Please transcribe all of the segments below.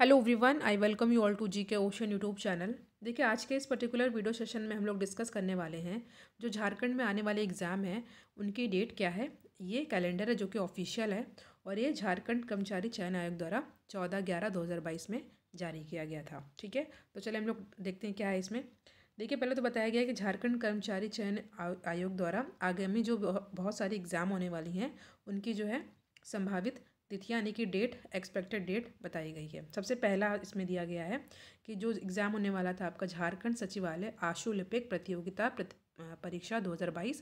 hello everyone I welcome you all to G K ocean YouTube channel देखिए आज के इस पर्टिकुलर वीडियो सेशन में हम लोग डिस्कस करने वाले हैं जो झारखंड में आने वाले एग्ज़ाम हैं उनकी डेट क्या है ये कैलेंडर है जो कि ऑफिशियल है और ये झारखंड कर्मचारी चयन आयोग द्वारा चौदह ग्यारह दो हज़ार बाईस में जारी किया गया था ठीक है तो चले हम लोग देखते हैं क्या है इसमें देखिए पहले तो बताया गया कि झारखंड कर्मचारी चयन आयोग द्वारा आगामी जो बहुत सारी एग्ज़ाम होने वाली हैं उनकी जो है संभावित तिथि यानी कि डेट एक्सपेक्टेड डेट बताई गई है सबसे पहला इसमें दिया गया है कि जो एग्ज़ाम होने वाला था आपका झारखंड सचिवालय आशु ओलंपिक प्रतियोगिता परीक्षा 2022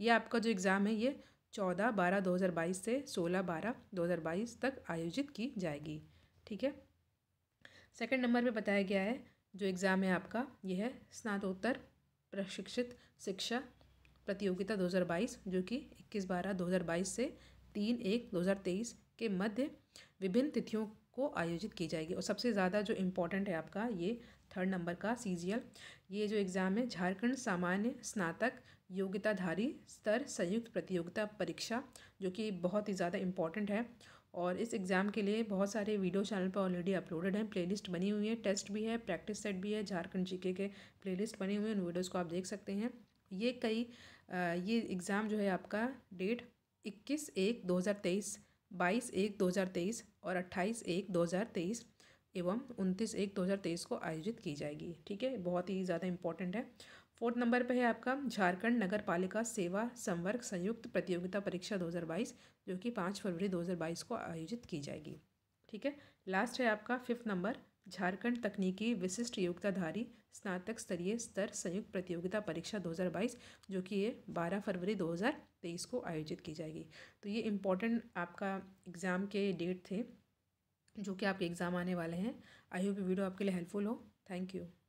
ये आपका जो एग्ज़ाम है ये 14 बारह 2022 से 16 बारह 2022 तक आयोजित की जाएगी ठीक है सेकंड नंबर पे बताया गया है जो एग्ज़ाम है आपका यह है स्नातोत्तर प्रशिक्षित शिक्षा प्रतियोगिता 2022 जो कि 21 बारह 2022 से तीन एक दो हज़ार तेईस के मध्य विभिन्न तिथियों को आयोजित की जाएगी और सबसे ज़्यादा जो इम्पोर्टेंट है आपका ये थर्ड नंबर का सी ये जो एग्ज़ाम है झारखंड सामान्य स्नातक योग्यताधारी स्तर संयुक्त प्रतियोगिता परीक्षा जो कि बहुत ही ज़्यादा इम्पॉर्टेंट है और इस एग्ज़ाम के लिए बहुत सारे वीडियो चैनल पर ऑलरेडी अपलोडेड हैं प्लेलिस्ट बनी हुई है टेस्ट भी है प्रैक्टिस सेट भी है झारखंड जीके के प्लेलिस्ट बने हुए हैं उन वीडियोज़ को आप देख सकते हैं ये कई ये एग्ज़ाम जो है आपका डेट इक्कीस एक दो हज़ार तेईस बाईस एक दो हज़ार तेईस और अट्ठाईस एक दो हज़ार तेईस एवं उनतीस एक दो हज़ार तेईस को आयोजित की जाएगी ठीक है बहुत ही ज़्यादा इंपॉर्टेंट है फोर्थ नंबर पे है आपका झारखंड नगर पालिका सेवा संवर्ग संयुक्त प्रतियोगिता परीक्षा 2022 जो कि पाँच फरवरी 2022 को आयोजित की जाएगी ठीक है लास्ट है आपका फिफ्थ नंबर झारखंड तकनीकी विशिष्ट योग्यताधारी स्नातक स्तरीय स्तर संयुक्त प्रतियोगिता परीक्षा 2022 जो कि ये 12 फरवरी 2023 को आयोजित की जाएगी तो ये इम्पोर्टेंट आपका एग्ज़ाम के डेट थे जो कि आपके एग्ज़ाम आने वाले हैं आई होप वीडियो आपके लिए हेल्पफुल हो थैंक यू